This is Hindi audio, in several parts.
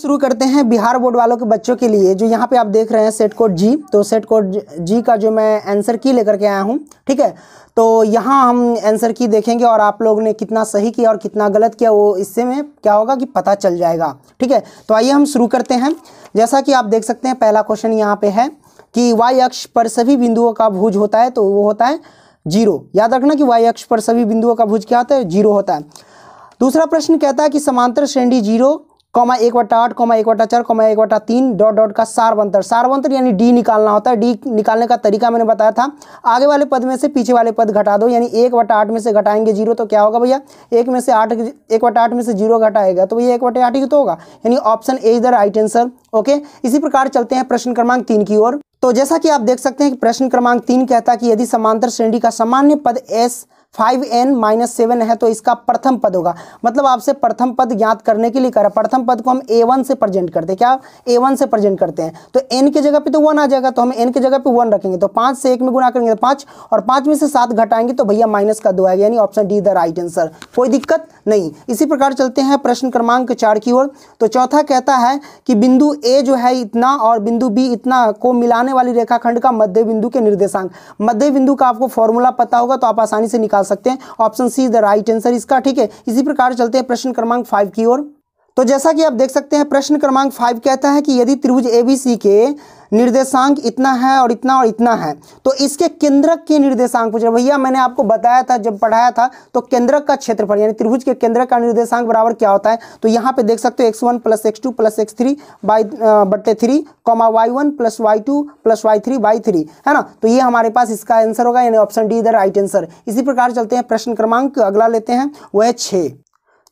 शुरू करते हैं बिहार बोर्ड वालों के बच्चों के लिए जो यहाँ पे आप देख रहे हैं सेट कोड जी तो सेट कोड जी का जो मैं आंसर की लेकर के आया हूँ ठीक है तो यहाँ हम आंसर की देखेंगे और आप लोगों ने कितना सही किया और कितना गलत किया वो इससे में क्या होगा कि पता चल जाएगा ठीक है तो आइए हम शुरू करते हैं जैसा कि आप देख सकते हैं पहला क्वेश्चन यहाँ पे है कि वाई अक्ष पर सभी बिंदुओं का भूज होता है तो वो होता है जीरो याद रखना कि वाई अक्ष पर सभी बिंदुओं का भूज क्या होता है जीरो होता है दूसरा प्रश्न कहता है कि समांतर श्रेणी जीरो कमा एक वटा आठ कमा एक वटा चार कमा एक वटा तीन डॉट डॉट का सार्वंतर सार्वंतर यानी डी निकालना होता है डी निकालने का तरीका मैंने बताया था आगे वाले पद में से पीछे वाले पद घटा दो यानी एक वटा आठ में से घटाएंगे जीरो तो क्या होगा भैया एक में से आठ एक वटा आठ में से जीरो घटाएगा तो भैया एक वटे आठ ही तो होगा यानी ऑप्शन ए इधर राइट आंसर ओके इसी प्रकार चलते हैं प्रश्न क्रमांक तीन की ओर तो जैसा कि आप देख सकते हैं कि प्रश्न क्रमांक तीन कहता है कि यदि समांतर श्रेणी का सामान्य पद S five N minus seven है तो इसका प्रथम पद होगा मतलब आपसे प्रथम पद ज्ञात करने के लिए करा प्रथम पद को हम ए वन से प्रेजेंट करते हैं क्या ए वन से प्रेजेंट करते हैं तो एन की जगह पे तो वन आ जाएगा तो हम एन की जगह पे वन रखेंगे तो पांच से एक में गुना करेंगे तो पांच और पांच में से सात घटाएंगे तो भैया माइनस का दो आएगा यानी option D the right answer कोई दिक्कत नहीं इसी प्रकार चलते हैं प्रश्न क्रमांक चार की ओर तो चौथा कहता है कि बिंदु ए जो है इतना और बिंदु बी इतना को मिलाने वाली रेखाखंड का मध्य बिंदु के निर्देशांक मध्य बिंदु का आपको फॉर्मूला पता होगा तो आप आसानी से निकाल डाल सकते हैं option C the right answer इसका ठीक है इसी प्रकार चलते हैं प्रश्न क्रमांक फाइव की ओर तो जैसा कि आप देख सकते हैं प्रश्न क्रमांक फाइव कहता है कि यदि त्रिभुज एबीसी के निर्देशांक इतना है और इतना और इतना है तो इसके केंद्रक के निर्देशांक पूछ रहे भैया मैंने आपको बताया था जब पढ़ाया था तो केंद्रक का क्षेत्रफल यानी त्रिभुज के केंद्रक का निर्देशांक बराबर क्या होता है तो यहाँ पे देख सकते हो X one plus X two plus X three by बट्टे three comma Y one plus Y two plus Y three by three है ना तो ये हमारे पास इसका आंसर होगा यानी ऑप्शन डी इधर राइट आंसर इसी प्रकार चलते हैं प्रश्न क्रमांक अगला लेते हैं वह छः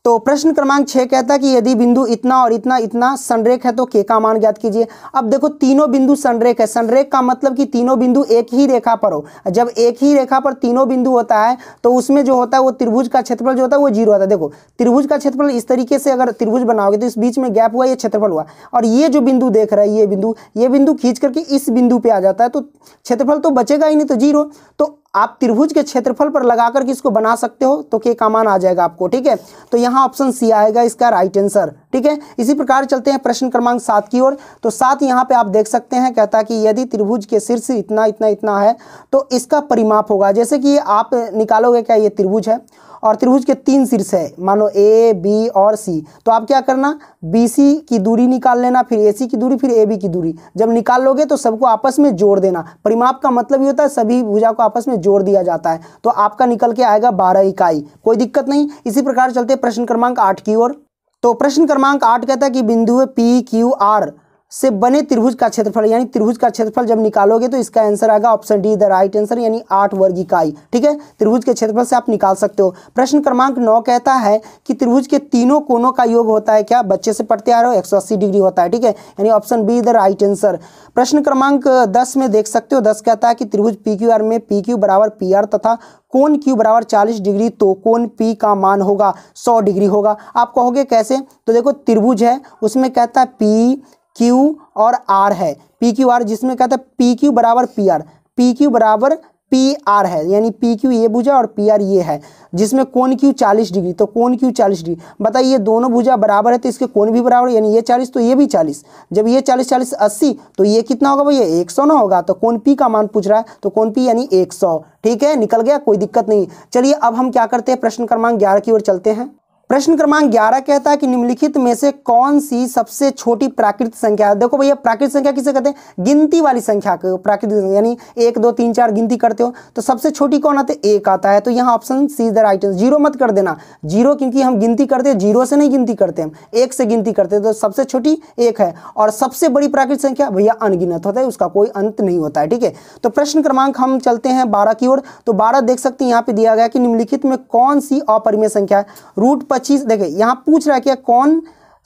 तो प्रश्न क्रमांक छह कहता है कि यदि बिंदु इतना और इतना इतना संरेख है तो के का मान ज्ञात कीजिए अब देखो तीनों बिंदु संरेख है संरेख का मतलब कि तीनों बिंदु एक ही रेखा पर हो जब एक ही रेखा पर तीनों बिंदु होता है तो उसमें जो होता है वो त्रिभुज का क्षेत्रफल जो होता है वो जीरो होता है देखो त्रिभुज का क्षेत्रफल इस तरीके से अगर त्रिभुज बनाओगे तो इस बीच में गैप हुआ यह क्षेत्रफल हुआ और ये जो बिंदु देख रहा है ये बिंदु ये बिंदु खींच करके इस बिंदु पर आ जाता है तो क्षेत्रफल तो बचेगा ही नहीं तो जीरो तो आप त्रिभुज के क्षेत्रफल पर लगाकर इसको बना सकते हो तो के का मान आ जाएगा आपको ठीक है तो यहाँ ऑप्शन सी आएगा इसका राइट आंसर ठीक है इसी प्रकार चलते हैं प्रश्न क्रमांक सात की ओर तो सात यहाँ पे आप देख सकते हैं कहता कि यदि त्रिभुज के शीर्ष इतना इतना इतना है तो इसका परिमाप होगा जैसे कि आप निकालोगे क्या ये त्रिभुज है और त्रिभुज के तीन शीर्ष है मानो ए बी और सी तो आप क्या करना बी सी की दूरी निकाल लेना फिर ए सी की दूरी फिर ए बी की दूरी जब निकाल लोगे तो सबको आपस में जोड़ देना परिमाप का मतलब ये होता है सभी भुजा को आपस में जोड़ दिया जाता है तो आपका निकल के आएगा बारह इकाई कोई दिक्कत नहीं इसी प्रकार चलते प्रश्न क्रमांक आठ की ओर तो प्रश्न क्रमांक आठ कहता है कि बिंदु पी क्यू आर से बने त्रिभुज का क्षेत्रफल यानी त्रिभुज का क्षेत्रफल जब निकालोगे तो इसका आंसर आएगा option D the right answer यानी आठ वर्ग इकाई ठीक है त्रिभुज के क्षेत्रफल से आप निकाल सकते हो प्रश्न क्रमांक नौ कहता है कि त्रिभुज के तीनों कोनों का योग होता है क्या बच्चे से पढ़ते आ रहे हो एक डिग्री होता है ठीक है यानी option B the right answer प्रश्न क्रमांक दस में देख सकते हो दस कहता है कि त्रिभुज पी में पी क्यू बराबर पी आर तथा कोण क्यू बराबर 40 डिग्री तो कोण पी का मान होगा 100 डिग्री होगा आप कहोगे कैसे तो देखो त्रिभुज है उसमें कहता है पी क्यू और आर है पी क्यू आर जिसमें कहता है पी क्यू बराबर पी आर पी क्यू बराबर पी आर है यानी पी क्यू ये भुजा और पी आर ये है जिसमें कोण क्यू चालीस डिग्री तो कोण क्यू चालीस डिग्री बताइए ये दोनों भुजा बराबर है तो इसके कोण भी बराबर यानी ये चालीस तो ये भी चालीस जब ये चालीस चालीस अस्सी तो ये कितना होगा भैया एक सौ ना होगा तो कोण पी का मान पूछ रहा है तो कोण पी यानी एक सौ ठीक है निकल गया कोई दिक्कत नहीं चलिए अब हम क्या करते हैं प्रश्न क्रमांक ग्यारह की ओर चलते हैं प्रश्न क्रमांक ग्यारह कहता है कि निम्नलिखित में से कौन सी सबसे छोटी प्राकृतिक संख्या है देखो भैया प्राकृतिक संख्या किसे कहते हैं गिनती वाली संख्या को प्राकृतिक यानी एक दो तीन चार गिनती करते हो तो सबसे छोटी कौन आता है एक आता है तो यहाँ option C is the right answer zero मत कर देना जीरो क्योंकि हम गिनती करते हैं जीरो से नहीं गिनती करते हम एक से गिनती करते हैं तो सबसे छोटी एक है और सबसे बड़ी प्राकृतिक संख्या भैया अनगिनत होता है उसका कोई अंत नहीं होता है ठीक है तो प्रश्न क्रमांक हम चलते हैं बारह की ओर तो बारह देख सकते हैं यहाँ पे दिया गया कि निम्नलिखित में कौन सी अपरिमेय संख्या है रूट पर पच्चीस देखे यहाँ पूछ रहा है कि कौन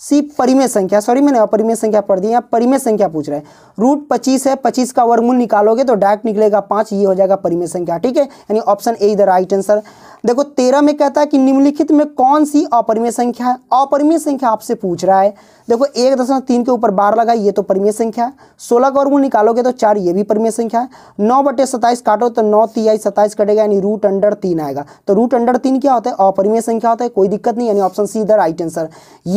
सी परिमेय संख्या सॉरी मैंने अपरिमेय संख्या पढ़ दी यहाँ परिमेय संख्या पूछ रहा है रूट पच्चीस है पच्चीस का वर्गमूल निकालोगे तो डायरेक्ट निकलेगा पाँच ये हो जाएगा परिमेय संख्या ठीक है यानी ऑप्शन ए इधर राइट आंसर देखो तेरह में कहता है कि निम्नलिखित में कौन सी अपरिमेय संख्या है अपरिमेय संख्या आपसे पूछ रहा है देखो एक दशमलव तीन के ऊपर बार लगा ये तो परिमेय संख्या है सोलह का वर्गमूल निकालोगे तो चार ये भी परिमेय संख्या है नौ बटे सताइस काटो तो नौ तिहाई सताइस कटेगा यानी रूट अंडर तीन आएगा तो रूट अंडर तीन क्या होता है अपरिमेय संख्या होता है कोई दिक्कत नहीं यानी ऑप्शन सी इधर राइट आंसर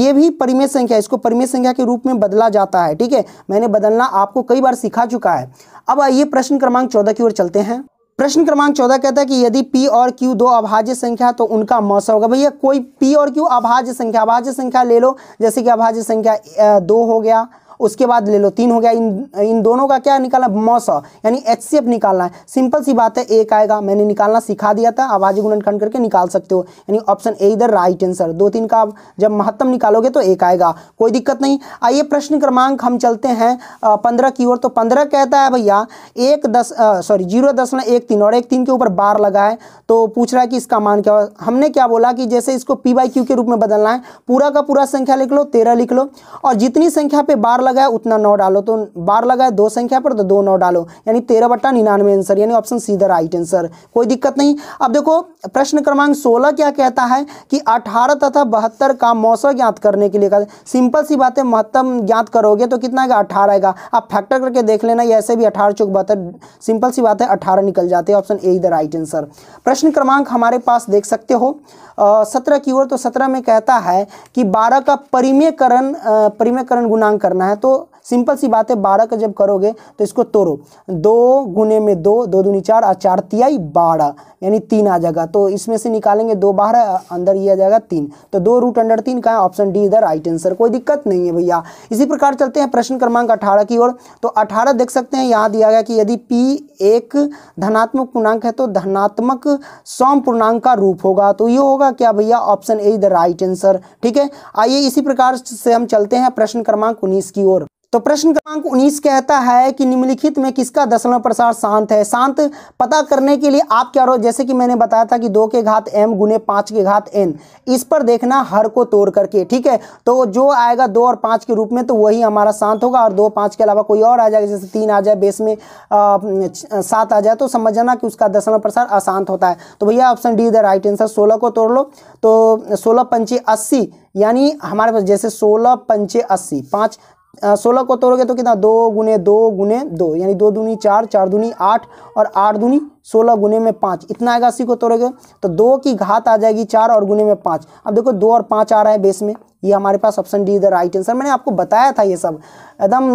ये भी परिमेय संख्या इसको परिमेय संख्या के रूप में बदला जाता है ठीक है मैंने बदलना आपको कई बार सिखा चुका है अब आइए प्रश्न क्रमांक चौदह की ओर चलते हैं प्रश्न क्रमांक चौदह कहता है कि यदि पी और क्यू दो अभाज्य संख्या तो उनका मौसा होगा भैया कोई पी और क्यू अभाज्य संख्या अभाज्य संख्या ले लो जैसे कि अभाज्य संख्या दो हो गया उसके बाद ले लो तीन हो गया इन इन दोनों का क्या निकालना मौस यानी एच निकालना है सिंपल सी बात है एक आएगा मैंने निकालना सिखा दिया था आवाजी गुणन खंड करके निकाल सकते हो यानी ऑप्शन ए इधर राइट आंसर दो तीन का जब महत्तम निकालोगे तो एक आएगा कोई दिक्कत नहीं आइए प्रश्न क्रमांक हम चलते हैं पंद्रह की ओर तो पंद्रह कहता है भैया एक दस सॉरी जीरो दशमलव एक तीन और एक तीन के ऊपर बार लगा है तो पूछ रहा है कि इसका मान क्या हमने क्या बोला कि जैसे इसको पी बाई क्यू के रूप में बदलना है पूरा का पूरा संख्या लिख लो तेरह लिख लो और जितनी संख्या पे बार लगाया उतना नौ डालो तो बार लगा दो संख्या पर तो दो नौ डालो यानी तेरह बट्टा निन्यानवे आंसर यानी option C the right answer कोई दिक्कत नहीं अब देखो प्रश्न क्रमांक सोलह क्या कहता है कि अठारह तथा बहत्तर का मौसम ज्ञात करने के लिए कहा सिंपल सी बात है महत्तम ज्ञात करोगे तो कितना आएगा अठारह आएगा आप फैक्टर करके देख लेना ऐसे भी अठारह चौक बहत्तर सिंपल सी बात है अठारह निकल जाते हैं option A is the right answer प्रश्न क्रमांक हमारे पास देख सकते हो सत्रह की ओर तो सत्रह में कहता है कि बारह का परिमेयकरण परिमेयकरण गुणांक करना है tuh सिंपल सी बात है बारह का जब करोगे तो इसको तोड़ो दो गुने में दो दो दूनी चार और चार तियाई बारह यानी तीन आ जाएगा तो इसमें से निकालेंगे दो बारह अंदर ये आ जाएगा तीन तो दो रूट अंडर तीन का ऑप्शन डी इधर राइट आंसर कोई दिक्कत नहीं है भैया इसी प्रकार चलते हैं प्रश्न क्रमांक अठारह की ओर तो अठारह देख सकते हैं यहाँ दिया गया कि यदि पी एक धनात्मक पूर्णांक है तो धनात्मक सौम पूर्णांक का रूप होगा तो ये होगा क्या भैया option A is the right answer ठीक है आइए इसी प्रकार से हम चलते हैं प्रश्न क्रमांक उन्नीस की ओर तो प्रश्न क्रमांक 19 कहता है कि निम्नलिखित में किसका दशमलव प्रसार शांत है शांत पता करने के लिए आप क्या करो जैसे कि मैंने बताया था कि दो के घात एम गुने पांच के घात एन इस पर देखना हर को तोड़ करके ठीक है तो जो आएगा दो और पांच के रूप में तो वही हमारा शांत होगा और दो पांच के अलावा कोई और आ जाएगा जैसे तीन आ जाए बेस में सात आ जाए तो समझ जाना कि उसका दशमलव प्रसार अशांत होता है तो भैया option D the right answer सोलह को तोड़ लो तो सोलह पंचे अस्सी यानी हमारे पास जैसे सोलह पंचे अस्सी पाँच सोलह को तोड़ोगे तो कितना दो गुने दो गुने दो यानी दो दूनी चार चार दूनी आठ और आठ दूनी सोलह गुने में पाँच इतना आएगा अस्सी को तोड़ेंगे तो दो की घात आ जाएगी चार और गुने में पाँच अब देखो दो और पाँच आ रहा है बेस में ये हमारे पास ऑप्शन डी इधर द राइट आंसर मैंने आपको बताया था ये सब एकदम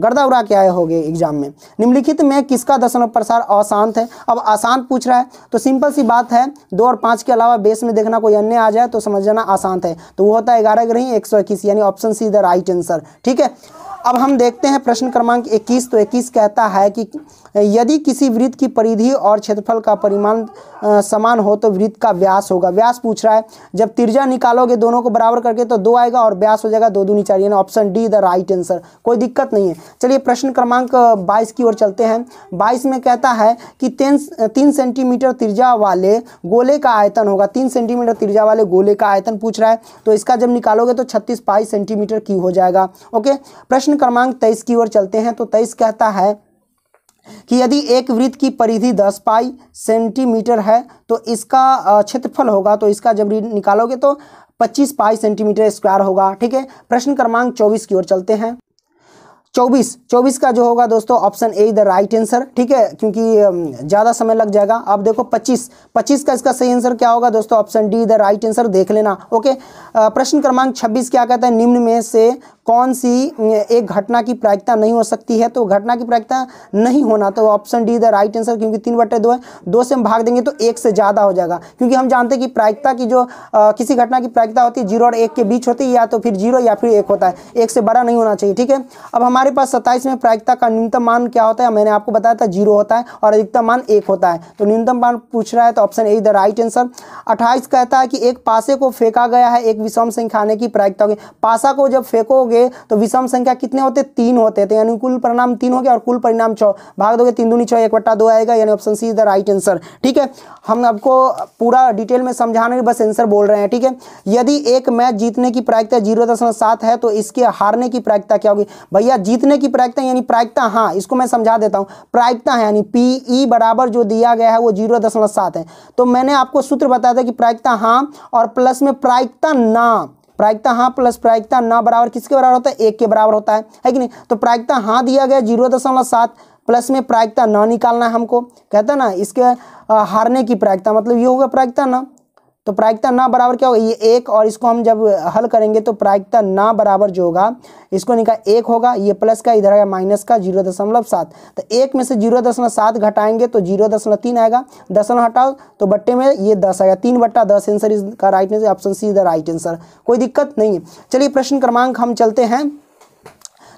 गर्दा उड़ा के आए होंगे एग्जाम में निम्नलिखित में किसका दशमलव प्रसार अशांत है अब आसान पूछ रहा है तो सिंपल सी बात है दो और पाँच के अलावा बेस में देखना कोई अन्य आ जाए तो समझ जाना आसान है तो वो होता है ग्यारह ग्रही एक सौ इक्कीस यानी ऑप्शन सी इधर द राइट आंसर ठीक है अब हम देखते हैं प्रश्न क्रमांक 21 तो 21 कहता है कि यदि किसी वृत्त की परिधि और क्षेत्रफल का परिमाण समान हो तो वृत्त का व्यास होगा व्यास पूछ रहा है जब तिरजा निकालोगे दोनों को बराबर करके तो दो आएगा और व्यास हो जाएगा दो दूनी चार यानी option D the right answer कोई दिक्कत नहीं है चलिए प्रश्न क्रमांक बाईस की ओर चलते हैं बाईस में कहता है कि तीन तीन सेंटीमीटर तिरजा वाले गोले का आयतन होगा तीन सेंटीमीटर तिरजा वाले गोले का आयतन पूछ रहा है तो इसका जब निकालोगे तो छत्तीस पाई सेंटीमीटर की हो जाएगा ओके प्रश्न क्रमांक तेईस की ओर चलते हैं तो तेईस कहता है कि यदि एक वृत्त की परिधि दस पाई सेंटीमीटर है तो इसका क्षेत्रफल होगा तो इसका जब निकालोगे तो पच्चीस पाई सेंटीमीटर स्क्वायर होगा ठीक है प्रश्न क्रमांक चौबीस की ओर चलते हैं चौबीस चौबीस का जो होगा दोस्तों option A the right answer ठीक है क्योंकि ज़्यादा समय लग जाएगा अब देखो पच्चीस पच्चीस का इसका सही आंसर क्या होगा दोस्तों option D the right answer देख लेना ओके प्रश्न क्रमांक छब्बीस क्या कहता है निम्न में से कौन सी एक घटना की प्रायिकता नहीं हो सकती है तो घटना की प्रायिकता नहीं होना तो option D the right answer क्योंकि तीन बटे दो है दो से हम भाग देंगे तो एक से ज़्यादा हो जाएगा क्योंकि हम जानते हैं कि प्रायिकता की जो आ, किसी घटना की प्रायिकता होती है जीरो और एक के बीच होती है या तो फिर जीरो या फिर एक होता है एक से बड़ा नहीं होना चाहिए ठीक है अब हमारे पास सत्ताईस में प्रायिकता का न्यूनतम मान क्या होता है मैंने आपको बताया था जीरो होता है और अधिकतम मान एक होता है तो न्यूनतम मान पूछ रहा है तो option A the right answer अट्ठाईस कहता है कि एक पासे को फेंका गया है एक विषम संख्या आने की प्रायिकता होगी पासा को जब फेंकोगे दोगे तो विषम संख्या कितने होते तीन होते थे यानी कुल परिणाम तीन हो गया और कुल परिणाम छः भाग दोगे तीन दूनी छः एक बट्टा दो आएगा यानी option C the right answer ठीक है हम आपको पूरा डिटेल में समझाने के बस आंसर बोल रहे हैं ठीक है यदि एक मैच जीतने की प्रायिकता जीरो दशमलव सात है तो इसके हारने की प्रायिकता क्या होगी भैया जीतने की प्रायिकता यानी प्रायिकता हाँ इसको मैं समझा देता हूँ प्रायिकता है यानी पी ई e बराबर जो दिया गया है वो जीरो दशमलव सात है तो मैंने आपको सूत्र बताया था कि प्रायिकता हाँ और प्लस में प्रायिकता ना प्रायिकता हाँ प्लस प्रायिकता ना बराबर किसके बराबर होता है एक के बराबर होता है है कि नहीं तो प्रायिकता हाँ दिया गया जीरो दशमलव सात प्लस में प्रायिकता ना निकालना है हमको कहता ना इसके हारने की प्रायिकता मतलब ये होगा प्रायिकता ना तो प्रायिकता ना बराबर क्या होगा ये एक और इसको हम जब हल करेंगे तो प्रायिकता ना बराबर जो होगा इसको निकाल एक होगा ये प्लस का इधर आएगा माइनस का जीरो दशमलव सात तो एक में से जीरो दशमलव सात घटाएंगे तो जीरो दशमलव तीन आएगा दशमलव हटाओ तो बट्टे में ये दस आएगा तीन बट्टा दस आंसर इसका राइट आंसर ऑप्शन सी इधर द राइट आंसर कोई दिक्कत नहीं है चलिए प्रश्न क्रमांक हम चलते हैं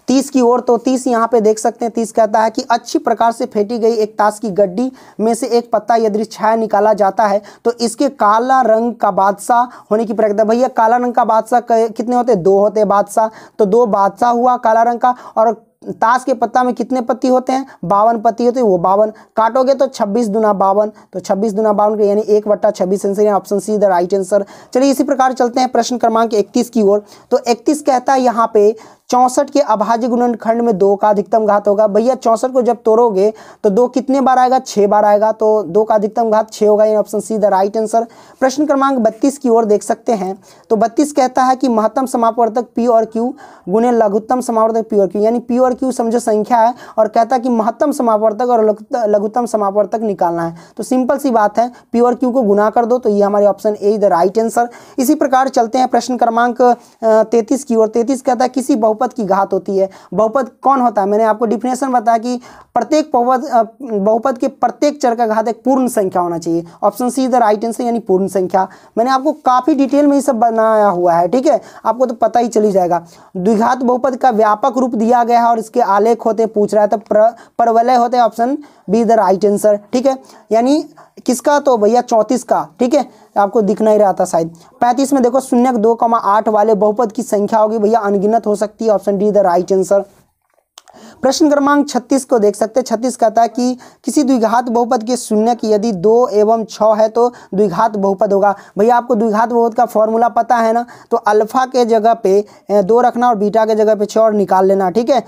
तीस की ओर तो तीस यहाँ पे देख सकते हैं तीस कहता है कि अच्छी प्रकार से फेंटी गई एक ताश की गड्डी में से एक पत्ता यदि छाया निकाला जाता है तो इसके काला रंग का बादशाह होने की प्रक्रिया भैया काला रंग का बादशाह कितने होते दो होते बादशाह तो दो बादशाह हुआ काला रंग का और ताश के पत्ता में कितने पत्ती होते हैं बावन पत्ती होते हैं वो बावन काटोगे तो छब्बीस दुना बावन तो छब्बीस दुना बावन यानी एक वट्टा छब्बीस आंसर है option C the right answer चलिए इसी प्रकार चलते हैं प्रश्न क्रमांक इकतीस की ओर तो इकतीस कहता है यहाँ पे चौंसठ के अभाज्य गुणनखंड में दो का अधिकतम घात होगा भैया चौंसठ को जब तोड़ोगे तो दो कितने बार आएगा छः बार आएगा तो दो का अधिकतम घात छः होगा ये option C the right answer प्रश्न क्रमांक बत्तीस की ओर देख सकते हैं तो बत्तीस कहता है कि महत्तम समापवर्तक पी और क्यू गुणे लघुत्तम समापवर्तक पी और क्यू यानी पी और क्यू समझो संख्या है और कहता है कि महत्तम समावर्तक और लघुतम समावर्तक निकालना है तो सिंपल सी बात है पी और क्यू को गुना कर दो तो ये हमारे option A the right answer इसी प्रकार चलते हैं प्रश्न क्रमांक तैतीस की और तैतीस कहता है किसी बहुपद की घात होती है बहुपद कौन होता है मैंने आपको डिफिनेशन बताया कि प्रत्येक बहुपद बहुपद के प्रत्येक चर का घात एक पूर्ण संख्या होना चाहिए option C the right answer यानी पूर्ण संख्या मैंने आपको काफ़ी डिटेल में ये सब बनाया हुआ है ठीक है आपको तो पता ही चली जाएगा द्विघात बहुपद का व्यापक रूप दिया गया है और इसके आलेख होते पूछ रहा है तो प्र परवलय होते option B the right answer ठीक है यानी किसका तो भैया चौंतीस का ठीक है आपको दिख नहीं रहा था शायद पैंतीस में देखो शून्य दो कमा आठ वाले बहुपद की संख्या होगी भैया अनगिनत हो सकती है option D the right answer प्रश्न क्रमांक 36 को देख सकते हैं छत्तीस कहता है कि किसी द्विघात बहुपद के शून्य की यदि दो एवं छ है तो द्विघात बहुपद होगा भैया आपको द्विघात बहुपद का फॉर्मूला पता है ना तो अल्फा के जगह पे दो रखना और बीटा के जगह पे छ और निकाल लेना ठीक है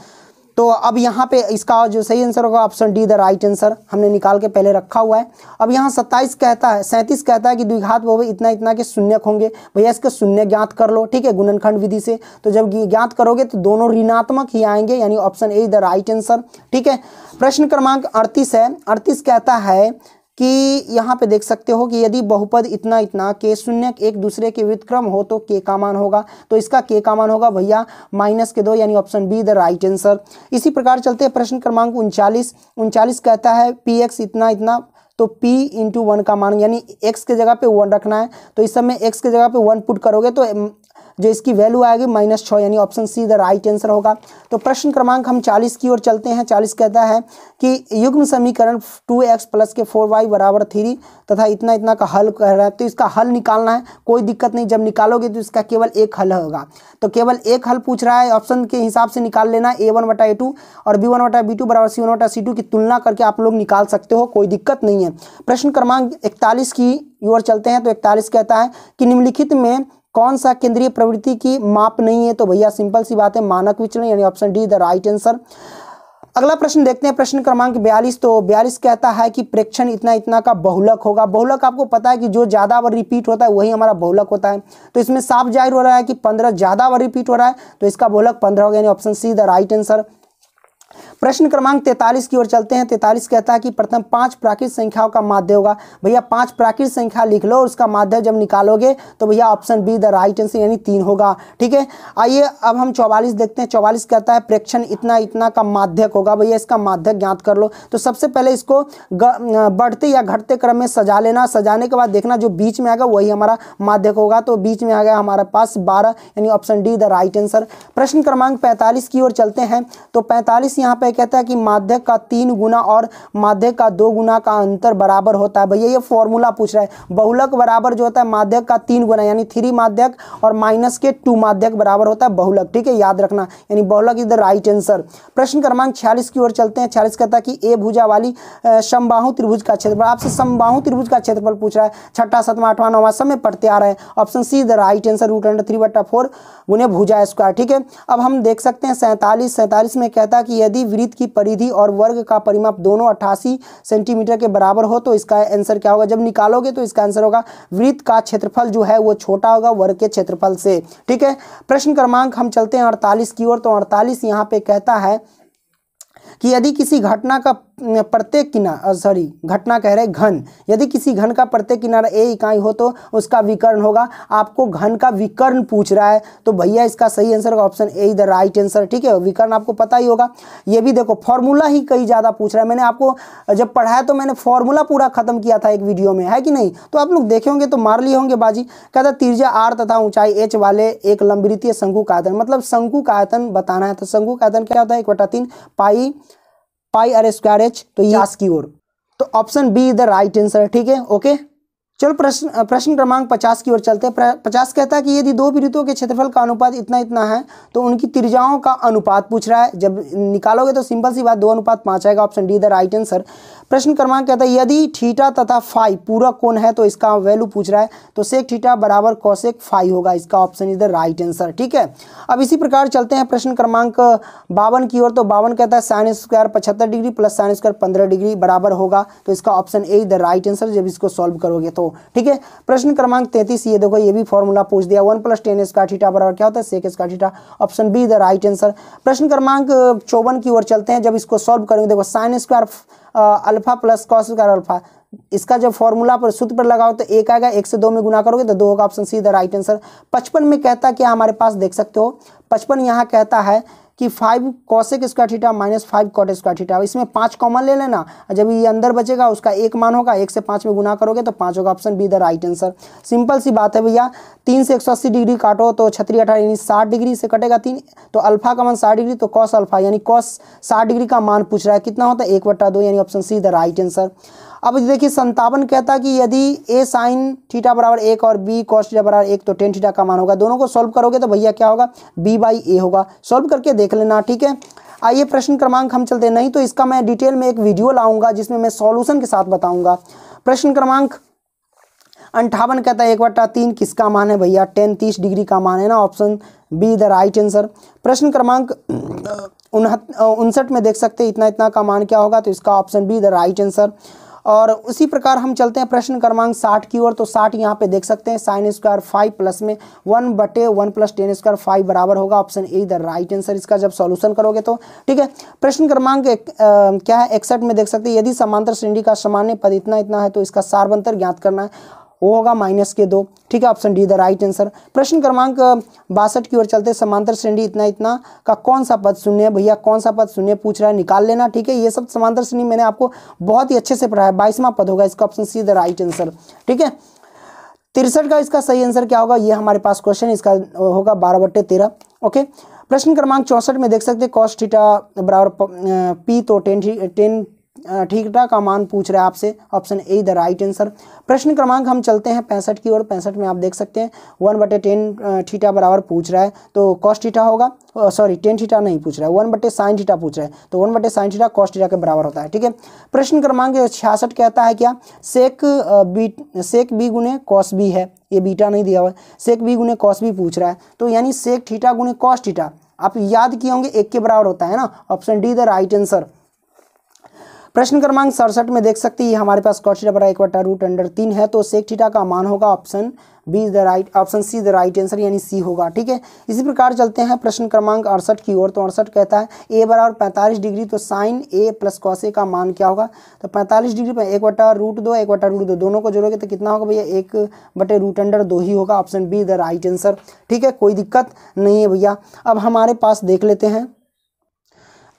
तो अब यहाँ पे इसका जो सही आंसर होगा option D the right answer हमने निकाल के पहले रखा हुआ है अब यहाँ सत्ताईस कहता है सैंतीस कहता है कि द्विघात वो इतना इतना के शून्यक होंगे भैया इसके शून्य ज्ञात कर लो ठीक है गुणनखंड विधि से तो जब ज्ञात करोगे तो दोनों ऋणात्मक ही आएंगे यानी option A the right answer ठीक है प्रश्न क्रमांक अड़तीस है अड़तीस कहता है कि यहाँ पे देख सकते हो कि यदि बहुपद इतना इतना के शून्य एक दूसरे के व्युतक्रम हो तो के का मान होगा तो इसका के का मान होगा भैया माइनस के दो यानी option B the right answer इसी प्रकार चलते हैं प्रश्न क्रमांक उनचालीस उनचालीस कहता है पी एक्स इतना इतना तो p इंटू वन का मान यानी x के जगह पे वन रखना है तो इस समय x के जगह पे वन पुट करोगे तो जो इसकी वैल्यू आएगी माइनस छः यानी option C the right answer होगा तो प्रश्न क्रमांक हम चालीस की ओर चलते हैं चालीस कहता है कि युग्म समीकरण two x plus k four y बराबर थ्री तथा इतना इतना का हल कर रहा है तो इसका हल निकालना है कोई दिक्कत नहीं जब निकालोगे तो इसका केवल एक हल होगा तो केवल एक हल पूछ रहा है ऑप्शन के हिसाब से निकाल लेना ए वन वटा ए टू और बी वन वटा बी टू बराबर सी वन बटा सी टू की तुलना करके आप लोग निकाल सकते हो कोई दिक्कत नहीं है प्रश्न क्रमांक इकतालीस की ओर चलते हैं तो इकतालीस कहता है कि निम्नलिखित में कौन सा केंद्रीय प्रवृत्ति की माप नहीं है तो भैया सिंपल सी बात है मानक विचलन यानी option D the right answer अगला प्रश्न देखते हैं प्रश्न क्रमांक बयालीस तो बयालीस कहता है कि प्रेक्षण इतना इतना का बहुलक होगा बहुलक आपको पता है कि जो ज़्यादा बार रिपीट होता है वही हमारा बहुलक होता है तो इसमें साफ जाहिर हो रहा है कि पंद्रह ज़्यादा बार रिपीट हो रहा है तो इसका बहुलक पंद्रह हो गया यानी option C the right answer प्रश्न क्रमांक तैतालीस की ओर चलते हैं तैतालीस कहता है कि प्रथम पांच प्राकृत संख्याओं का माध्य होगा भैया पांच प्राकृत संख्या लिख लो और उसका माध्य जब निकालोगे तो भैया option B the right answer यानी तीन होगा ठीक है आइए अब हम चौवालीस देखते हैं चौवालीस कहता है प्रेक्षण इतना इतना का माध्यक होगा भैया इसका माध्यक ज्ञात कर लो तो सबसे पहले इसको बढ़ते या घटते क्रम में सजा लेना सजाने के बाद देखना जो बीच में आएगा वही हमारा माध्यक होगा तो बीच में आ गया हमारे पास बारह यानी option D the right answer प्रश्न क्रमांक पैंतालीस की ओर चलते हैं तो पैंतालीस यहाँ पे यह कहता है कि माध्यक का तीन गुना और माध्यक का दो गुना का अंतर बराबर होता है भैया ये फॉर्मूला पूछ रहा है बहुलक बराबर जो होता है माध्यक का तीन गुना यानी थ्री माध्यक और माइनस के टू माध्यक बराबर होता है बहुलक ठीक है याद रखना यानी बहुलक इज द राइट आंसर प्रश्न क्रमांक छियालीस की ओर चलते हैं छियालीस कहता है कि ए भूजा वाली समबाहु त्रिभुज का क्षेत्रफल आपसे समबाहु त्रिभुज का क्षेत्रफल पूछ रहा है छठा सतमा आठवां नवा सब में पढ़ते आ रहे हैं option C the right answer root under three बट्टा फोर गुने भूजा स्क्वायर ठीक है अब हम देख सकते हैं सैंतालीस सैंतालीस में कहता है कि यदि वृत्त की परिधि और वर्ग का परिमाप दोनों अट्ठासी सेंटीमीटर के बराबर हो तो इसका आंसर क्या होगा जब निकालोगे तो इसका आंसर होगा वृत्त का क्षेत्रफल जो है वो छोटा होगा वर्ग के क्षेत्रफल से ठीक है प्रश्न क्रमांक हम चलते हैं अड़तालीस की ओर तो अड़तालीस यहाँ पे कहता है कि यदि किसी घटना का प्रत्येक किनारा सॉरी घटना कह रहे घन यदि किसी घन का प्रत्येक किनारा ए इकाई हो तो उसका विकर्ण होगा आपको घन का विकर्ण पूछ रहा है तो भैया इसका सही आंसर का option A is the right answer ठीक है विकर्ण आपको पता ही होगा ये भी देखो फॉर्मूला ही कई ज़्यादा पूछ रहा है मैंने आपको जब पढ़ाया तो मैंने फॉर्मूला पूरा खत्म किया था एक वीडियो में है कि नहीं तो आप लोग देखे होंगे तो मार लिए होंगे बाजी कहता तीर्जा आर तथा ऊंचाई एच वाले एक लंबी रीतीय शंकु का आयतन मतलब शंकु का आयतन बताना है तो शंकु का आयतन क्या होता है एक बटा तीन pi pi r square h तो ये की ओर तो option B is the right answer ठीक है ओके चलो प्रश्न प्रश्न क्रमांक पचास की ओर चलते हैं पचास कहता है कि यदि दो विद्युतों के क्षेत्रफल का अनुपात इतना इतना है तो उनकी त्रिज्याओं का अनुपात पूछ रहा है जब निकालोगे तो सिंपल सी बात दो अनुपात पाँच आएगा option D the right answer प्रश्न क्रमांक कहता है यदि थीटा तथा फाइव पूरा कोण है तो इसका वैल्यू पूछ रहा है तो सेक थीटा बराबर कौशेक फाइव होगा इसका option is the right answer ठीक है अब इसी प्रकार चलते हैं प्रश्न क्रमांक बावन की ओर तो बावन कहता है साइन स्क्वायर पचहत्तर डिग्री प्लस साइन स्क्वायर पंद्रह डिग्री बराबर होगा तो इसका option A the right answer जब इसको सॉल्व करोगे तो ठीक है प्रश्न क्रमांक तैतीस ये देखो ये भी फॉर्मूला पूछ दिया one plus tan square theta बराबर क्या होता है sec square theta option B the right answer प्रश्न क्रमांक चौवन की ओर चलते हैं जब इसको सॉल्व करेंगे देखो sine square alpha plus cos square alpha इसका जब फॉर्मूला पर सूत्र पर लगाओ तो एक आएगा एक से दो में गुना करोगे तो दो होगा option C the right answer पचपन में कहता क्या हमारे पास देख सकते हो पचपन यहाँ कहता है कि five cosec square theta minus five cot square theta इसमें पाँच कॉमन ले लेना जब ये अंदर बचेगा उसका एक मान होगा एक से पाँच में गुना करोगे तो पाँच होगा option B the right answer simple सी बात है भैया तीन से एक सौ अस्सी डिग्री काटो तो छत्री अठारह यानी साठ डिग्री से कटेगा तीन तो अल्फा का मान साठ डिग्री तो कॉस अल्फा यानी कॉस साठ डिग्री का मान पूछ रहा है कितना होता है एक बट्टा दो यानी option C the right answer अब देखिए संतावन कहता है कि यदि ए साइन थीटा बराबर एक और बी कॉस थीटा बराबर एक तो टेन थीटा का मान होगा दोनों को सॉल्व करोगे तो भैया क्या होगा बी बाई ए होगा सॉल्व करके देख लेना ठीक है आइए प्रश्न क्रमांक हम चलते नहीं तो इसका मैं डिटेल में एक वीडियो लाऊंगा जिसमें मैं सॉल्यूशन के साथ बताऊंगा प्रश्न क्रमांक अंठावन कहता है एक बट्टा तीन किसका मान है भैया टेन तीस डिग्री का मान है ना option B the right answer प्रश्न क्रमांक उनसठ में देख सकते हैं इतना इतना का मान क्या होगा तो इसका option B the right answer और उसी प्रकार हम चलते हैं प्रश्न क्रमांक साठ की ओर तो साठ यहाँ पे देख सकते हैं साइन स्क्वायर फाइव प्लस में वन बटे one plus tan square five बराबर होगा option A the right answer इसका जब सॉल्यूशन करोगे तो ठीक है प्रश्न क्रमांक क्या है इकसठ में देख सकते हैं यदि समांतर श्रेणी का सामान्य पद इतना इतना है तो इसका सार्वंतर ज्ञात करना है वो होगा माइनस के दो ठीक है option D the right answer प्रश्न क्रमांक बासठ की ओर चलते हैं समांतर श्रेणी इतना इतना का कौन सा पद शून्य है भैया कौन सा पद शून्य पूछ रहा है निकाल लेना ठीक है ये सब समांतर श्रेणी मैंने आपको बहुत ही अच्छे से पढ़ा है बाईसवां पद होगा इसका option C the right answer ठीक है तिरसठ का इसका सही आंसर क्या होगा ये हमारे पास क्वेश्चन इसका होगा बारह बट्टे तेरह ओके प्रश्न क्रमांक चौंसठ में देख सकते हैं कॉस्टिटा बराबर पी तो टेन टेन ठीक ठाक का मान पूछ रहा है आपसे option A the right answer प्रश्न क्रमांक हम चलते हैं पैंसठ की ओर पैंसठ में आप देख सकते हैं वन बटे टेन ठीठा बराबर पूछ रहा है तो कॉस्ट ठीठा होगा सॉरी टेन ठीठा नहीं पूछ रहा है वन बटे साइन ठीठा पूछ रहा है तो वन बटे साइन ठीठा कॉस्ट ठीठा के बराबर होता है ठीक है प्रश्न क्रमांक छियासठ कहता है क्या सेक बी सेक बी गुने कॉस बी है ये बीटा नहीं दिया हुआ है सेक बी गुने कॉस बी पूछ रहा है तो यानी सेक ठीठा गुने कॉस्ट ठीठा आप याद किए होंगे एक के बराबर होता है ना option D the right answer प्रश्न क्रमांक सड़सठ में देख सकते हैं हमारे पास कॉट थीटा एक बटा रूट अंडर तीन है तो सेक थीटा का मान होगा option B is the right option C is the right answer यानी सी होगा ठीक है इसी प्रकार चलते हैं प्रश्न क्रमांक अड़सठ की ओर तो अड़सठ कहता है ए बराबर पैंतालीस डिग्री तो sine A plus cos A का मान क्या होगा तो पैंतालीस डिग्री पर एक बटा रूट दो एक बटा रूट दो दोनों को जोड़ोगे तो कितना होगा भैया एक बटे रूट अंडर दो ही होगा option B is the right answer ठीक है कोई दिक्कत नहीं है भैया अब हमारे पास देख लेते हैं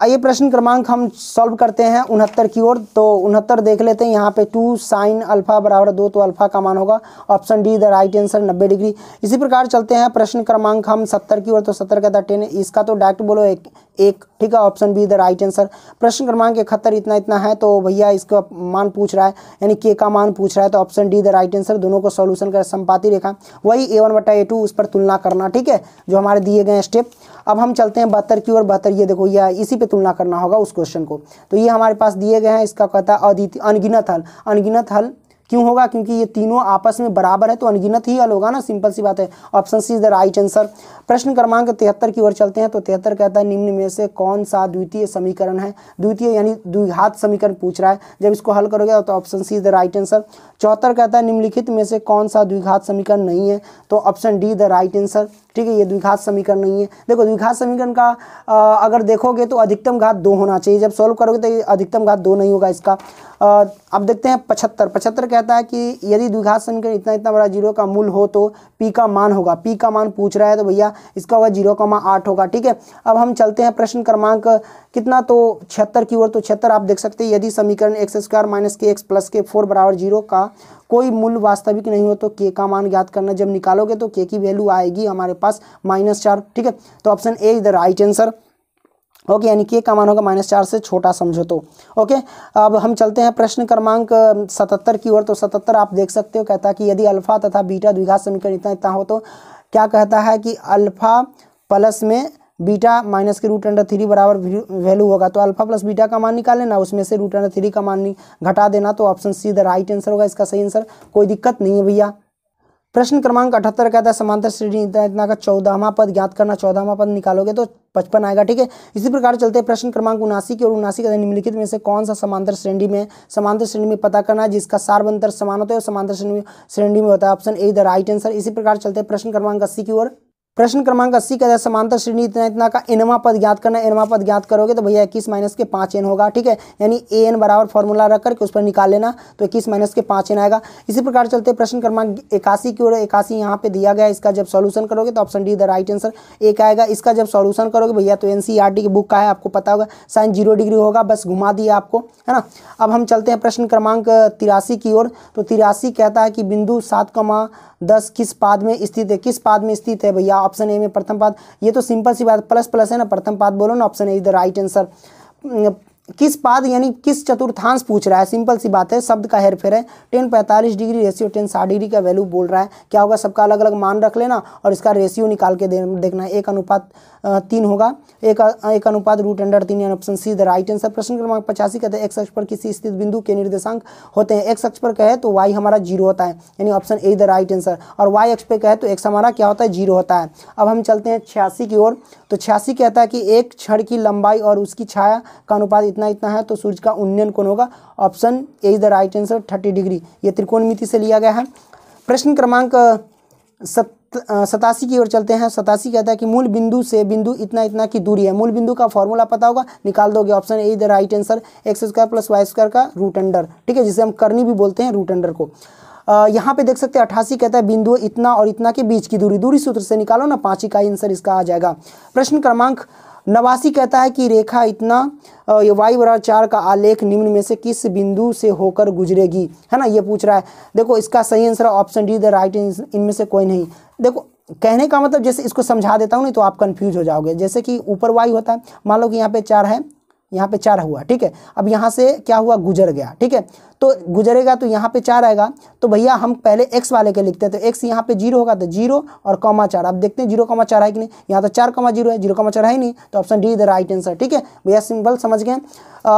आइए प्रश्न क्रमांक हम सॉल्व करते हैं उनहत्तर की ओर तो उनहत्तर देख लेते हैं यहाँ पे टू साइन अल्फा बराबर दो तो अल्फा का मान होगा option D the right answer नब्बे डिग्री इसी प्रकार चलते हैं प्रश्न क्रमांक हम सत्तर की ओर तो सत्तर का दिन टेन इसका तो डायरेक्ट बोलो एक एक ठीक है option B the right answer प्रश्न क्रमांक इकहत्तर इतना इतना है तो भैया इसका मान पूछ रहा है यानी के का मान पूछ रहा है तो option D the right answer दोनों को सॉल्यूशन कर संपाति रेखा वही ए वन बटा ए टू उस पर तुलना करना ठीक है जो हमारे दिए गए स्टेप अब हम चलते हैं बहत्तर की ओर बहत्तर ये देखो यह इसी पे तुलना करना होगा उस क्वेश्चन को तो ये हमारे पास दिए गए हैं इसका कहता है अनगिनत हल अनगिनत हल क्यों होगा क्योंकि ये तीनों आपस में बराबर है तो अनगिनत ही हल होगा ना सिंपल सी बात है option C is the right answer प्रश्न क्रमांक तिहत्तर की ओर चलते हैं तो तिहत्तर कहता है निम्न में से कौन सा द्वितीय समीकरण है द्वितीय यानी द्विघात समीकरण पूछ रहा है जब इसको हल करोगे तो option C is the right answer चौहत्तर कहता है निम्नलिखित में से कौन सा द्विघात समीकरण नहीं है तो option D the right answer ठीक है ये द्विघात समीकरण नहीं है देखो द्विघात समीकरण का आ, अगर देखोगे तो अधिकतम घात दो होना चाहिए जब सॉल्व करोगे तो अधिकतम घात दो नहीं होगा इसका अब देखते हैं पचहत्तर पचहत्तर कहता है कि यदि द्विघात समीकरण इतना इतना बड़ा जीरो का मूल हो तो पी का मान होगा पी का मान पूछ रहा है तो भैया इसका होगा जीरो का मान आठ होगा ठीक है अब हम चलते हैं प्रश्न क्रमांक कितना तो छिहत्तर की ओर तो छिहत्तर आप देख सकते हैं यदि समीकरण x square minus k x plus k four बराबर जीरो का कोई मूल वास्तविक नहीं हो तो के का मान ज्ञात करना जब निकालोगे तो के की वैल्यू आएगी हमारे पास माइनस चार ठीक है तो option A is the right answer okay यानी कि का मान होगा माइनस चार से छोटा समझो तो ओके अब हम चलते हैं प्रश्न क्रमांक सतहत्तर की ओर तो सतहत्तर आप देख सकते हो कहता है कि यदि अल्फा तथा बीटा द्विघात समीकरण इतना इतना हो तो क्या कहता है कि अल्फा प्लस में beta minus k root under three बराबर वैल्यू होगा तो अल्फा प्लस बीटा का मान निकाल लेना उसमें से रूट अंडर थ्री का मान घटा देना तो option C the right answer होगा इसका सही आंसर कोई दिक्कत नहीं है भैया प्रश्न क्रमांक अठहत्तर कहता है समांतर श्रेणी इतना का चौदहवा पद ज्ञात करना चौदहवा पद निकालोगे तो पचपन आएगा ठीक है इसी प्रकार चलते हैं प्रश्न क्रमांक उनासी की और उनासी का निम्नलिखित में से कौन सा समांतर श्रेणी में समांतर श्रेणी में पता करना है जिसका सार्वंतर समान होता है और समांतर श्रेणी श्रेणी में होता है option A the right answer इसी प्रकार चलते हैं प्रश्न क्रमांक अस्सी की ओर प्रश्न क्रमांक अस्सी का समांतर श्रेणी इतना इतना का एनवा पद ज्ञात करना एनवा पद ज्ञात करोगे तो भैया इक्कीस माइनस के पाँच एन होगा ठीक है यानी ए एन बराबर फॉर्मूला रख करके उस पर निकाल लेना तो इक्कीस माइनस के पाँच एन आएगा इसी प्रकार चलते प्रश्न क्रमांक इक्यासी की ओर इक्यासी यहाँ पे दिया गया इसका जब सोल्यूशन करोगे तो option D the right answer एक आएगा इसका जब सॉल्यूशन करोगे भैया तो एन की बुक का है आपको पता होगा साइन जीरो डिग्री होगा बस घुमा दिया आपको है ना अब हम चलते हैं प्रश्न क्रमांक तिरासी की ओर तो तिरासी कहता है कि बिंदु सात दस किस पाद में स्थित है किस पाद में स्थित है भैया ऑप्शन ए में प्रथम पाद ये तो सिंपल सी बात प्लस प्लस है ना प्रथम पाद बोलो ना option A is the right answer किस पाद यानी किस चतुर्थांश पूछ रहा है सिंपल सी बात है शब्द का हेर फेर है टेन पैंतालीस डिग्री रेशियो टेन साठ डिग्री का वैल्यू बोल रहा है क्या होगा सबका अलग अलग मान रख लेना और इसका रेशियो निकाल के देखना एक अनुपात तीन होगा एक एक अनुपात रूट अंडर तीन option C the right answer प्रश्न क्रमांक पचासी कहते हैं एक्स अक्ष पर किसी स्थित बिंदु के निर्देशांक होते हैं एक्स अक्ष पर कहे तो वाई हमारा जीरो होता है यानी option A the right answer और वाई एक्स पे कहे तो एक्स हमारा क्या होता है जीरो होता है अब हम चलते हैं छियासी की ओर तो छियासी कहता है कि एक क्षण की लंबाई और उसकी छाया का अनुपात इतना इतना है तो सूर्य का उन्नयन कौन होगा option A is the right answer thirty degree ये त्रिकोणमिति से लिया गया है प्रश्न क्रमांक सत सतासी की ओर चलते हैं सतासी कहता है कि मूल बिंदु से बिंदु इतना इतना की दूरी है मूल बिंदु का फॉर्मूला पता होगा निकाल दोगे option A is the right answer x square plus y square का रूट अंडर ठीक है जिसे हम करनी भी बोलते हैं रूट अंडर को आ, यहां पे देख सकते हैं अठासी कहता है बिंदु इतना और इतना के बीच की दूरी दूरी सूत्र से निकालो ना पाँच का आंसर इसका आ जाएगा प्रश्न क्रमांक नवासी कहता है कि रेखा इतना वाई बराबर चार का आलेख निम्न में से किस बिंदु से होकर गुजरेगी है ना ये पूछ रहा है देखो इसका सही answer option D the right इनमें से कोई नहीं देखो कहने का मतलब जैसे इसको समझा देता हूँ नहीं तो आप कन्फ्यूज हो जाओगे जैसे कि ऊपर वाई होता है मान लो कि यहाँ पे चार है यहाँ पे चार हुआ ठीक है अब यहाँ से क्या हुआ गुजर गया ठीक है तो गुजरेगा तो यहाँ पे चार आएगा तो भैया हम पहले एक्स वाले के लिखते हैं तो एक्स यहाँ पे जीरो होगा तो जीरो और कॉमा चार अब देखते हैं जीरो कॉमा चार है कि नहीं यहाँ तो चार कॉमा जीरो है जीरो कॉमा चार है नहीं तो option D is the right answer ठीक है भैया सिंपल समझ गए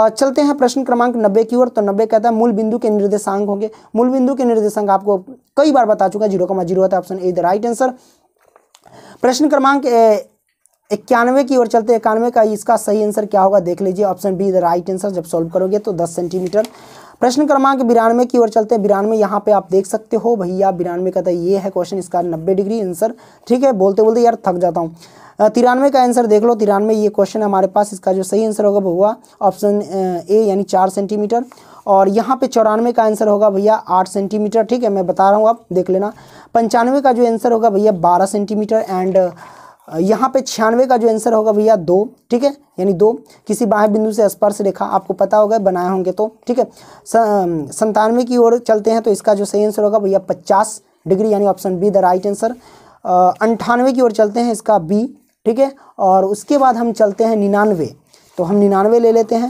चलते हैं प्रश्न क्रमांक नब्बे की ओर तो नब्बे कहता है मूल बिंदु के निर्देशांक होंगे मूल बिंदु के निर्देशांक आपको कई बार बता चुका है जीरो कॉमा जीरो होता है option A the right answer प्रश्न क्रमांक इक्यानवे की ओर चलते इक्यानवे का इसका सही आंसर क्या होगा देख लीजिए option B the right answer जब सॉल्व करोगे तो दस सेंटीमीटर प्रश्न क्रमांक बिरानवे की ओर चलते हैं बिरानवे यहाँ पे आप देख सकते हो भैया बिरानवे का तो ये है क्वेश्चन इसका नब्बे डिग्री आंसर ठीक है बोलते बोलते यार थक जाता हूँ तिरानवे का आंसर देख लो तिरानवे ये क्वेश्चन हमारे पास इसका जो सही आंसर होगा वो हुआ ऑप्शन ए यानी चार सेंटीमीटर और यहाँ पे चौरानवे का आंसर होगा भैया आठ सेंटीमीटर ठीक है मैं बता रहा हूँ आप देख लेना पंचानवे का जो आंसर होगा भैया बारह सेंटीमीटर एंड यहाँ पे छियानवे का जो आंसर होगा भैया दो ठीक है यानी दो किसी बाह्य बिंदु से स्पर्श रेखा आपको पता होगा बनाए होंगे तो ठीक है संतानवे की ओर चलते हैं तो इसका जो सही आंसर होगा भैया पचास डिग्री यानी option B the right answer अंठानवे की ओर चलते हैं इसका बी ठीक है और उसके बाद हम चलते हैं निन्यानवे तो हम निन्यानवे ले लेते हैं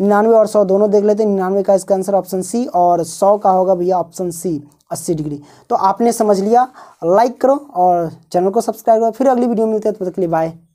निन्यानवे और सौ दोनों देख लेते हैं निन्यानवे का इसका आंसर ऑप्शन सी और सौ का होगा भैया ऑप्शन सी अस्सी डिग्री तो आपने समझ लिया लाइक करो और चैनल को सब्सक्राइब करो फिर अगली वीडियो मिलते हैं तब तो तक के लिए बाय